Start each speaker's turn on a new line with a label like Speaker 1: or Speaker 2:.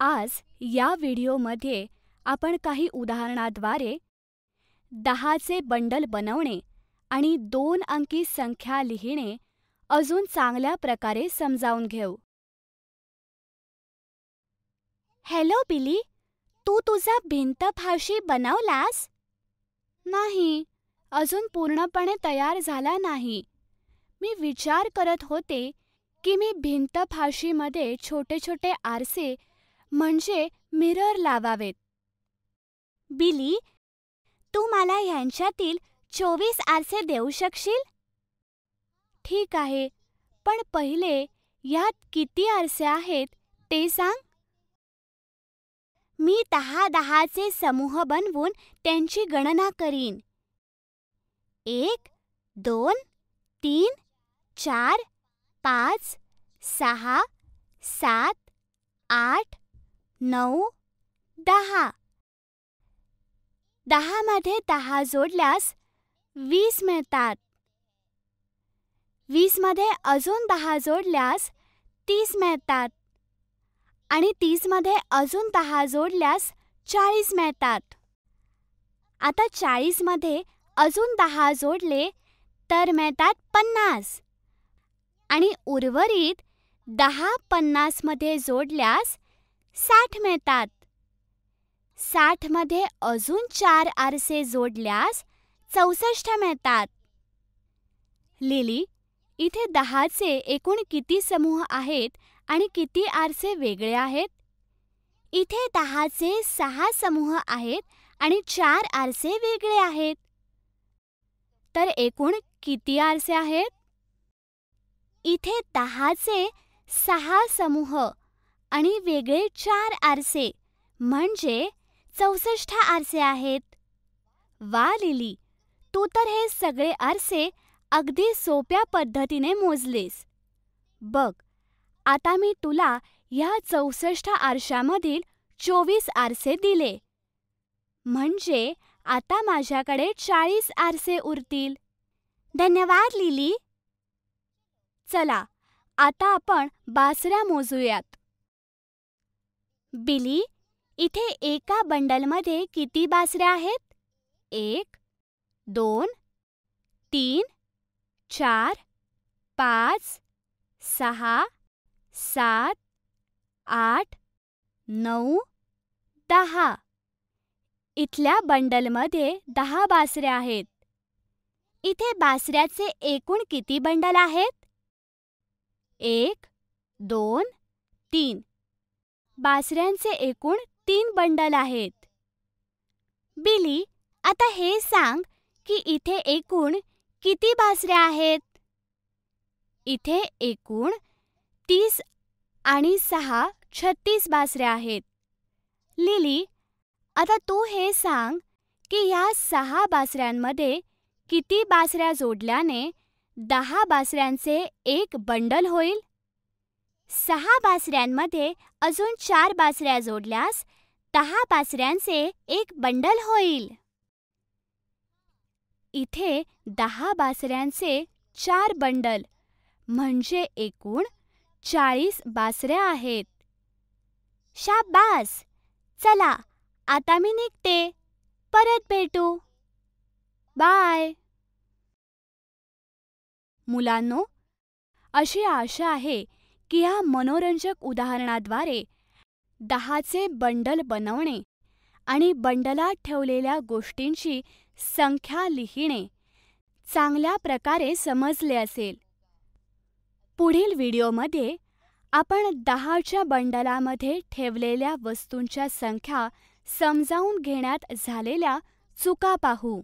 Speaker 1: आज या व्हिडिओमध्ये आपण काही उदाहरणाद्वारे दहाचे बंडल बनवणे आणि दोन अंकी संख्या लिहिणे अजून चांगल्या प्रकारे समजावून घेऊ हॅलो बिली तू तुझा भिंत फाशी बनवलास नाही अजून पूर्णपणे तयार झाला नाही मी विचार करत होते की मी भिंत फाशीमध्ये छोटे छोटे आरसे म्हणजे मिरर लावावेत बिली तू मला ह्यांच्यातील चोवीस आरसे देऊ शकशील ठीक आहे पण पहिले यात किती आरसे आहेत ते सांग मी दहा दहाचे समूह बनवून त्यांची गणना करीन एक दोन तीन चार पाच सहा सात आठ नऊ दहा दहामध्ये दहा जोडल्यास वीस मिळतात वीसमध्ये अजून दहा जोडल्यास तीस मिळतात आणि तीसमध्ये अजून दहा जोडल्यास चाळीस मिळतात आता चाळीसमध्ये अजून दहा जोडले तर मिळतात पन्नास आणि उर्वरित दहा पन्नासमध्ये जोडल्यास साठ मिळतात साठ मध्ये अजून चार आरसे जोडल्यास चौसष्ट मिळतात लिली इथे दहाचे एकूण किती समूह आहेत आणि किती आरसे वेगळे आहेत इथे दहाचे सहा समूह आहेत आणि चार आरसे वेगळे आहेत तर एकूण किती आरसे आहेत इथे दहाचे सहा समूह आणि वेगळे चार आरसे म्हणजे चौसष्ट आरसे आहेत वा लिली तू तर हे सगळे आरसे अगदी सोप्या पद्धतीने मोजलेस बघ आता मी तुला ह्या चौसष्ट आरशामधील चोवीस आरसे दिले म्हणजे आता माझ्याकडे चाळीस आरसे उरतील धन्यवाद लिली चला आता आपण बासऱ्या मोजूयात बिली इथे एका बंडलमध्ये किती बासऱ्या आहेत एक दोन तीन चार पाच सहा सात आठ नऊ दहा इथल्या बंडलमध्ये दहा बासऱ्या आहेत इथे बासऱ्याचे एकूण किती बंडल आहेत एक दोन तीन बासऱ्यांचे एकूण तीन बंडल आहेत बिली आता हे सांग की इथे एकूण किती बासऱ्या आहेत इथे एकूण तीस आणि सहा छत्तीस बासऱ्या आहेत लिली आता तू हे सांग की ह्या सहा बासऱ्यांमध्ये किती बासऱ्या जोडल्याने दहा बासऱ्यांचे एक बंडल होईल सहा बासऱ्यांमध्ये अजून चार बासऱ्या जोडल्यास दहा बासऱ्यांचे एक बंडल होईल इथे दहा बासऱ्यांचे चार बंडल म्हणजे एकूण चाळीस बासऱ्या आहेत शाबास चला आता मी निघते परत भेटू बाय मुलांनो अशी आशा आहे की ह्या मनोरंजक उदाहरणाद्वारे दहाचे बंडल बनवणे आणि बंडलात ठेवलेल्या गोष्टींची संख्या लिहिणे चांगल्या प्रकारे समजले असेल पुढील व्हिडिओमध्ये आपण दहाच्या बंडलामध्ये ठेवलेल्या वस्तूंच्या संख्या समजावून घेण्यात झालेल्या चुका पाहू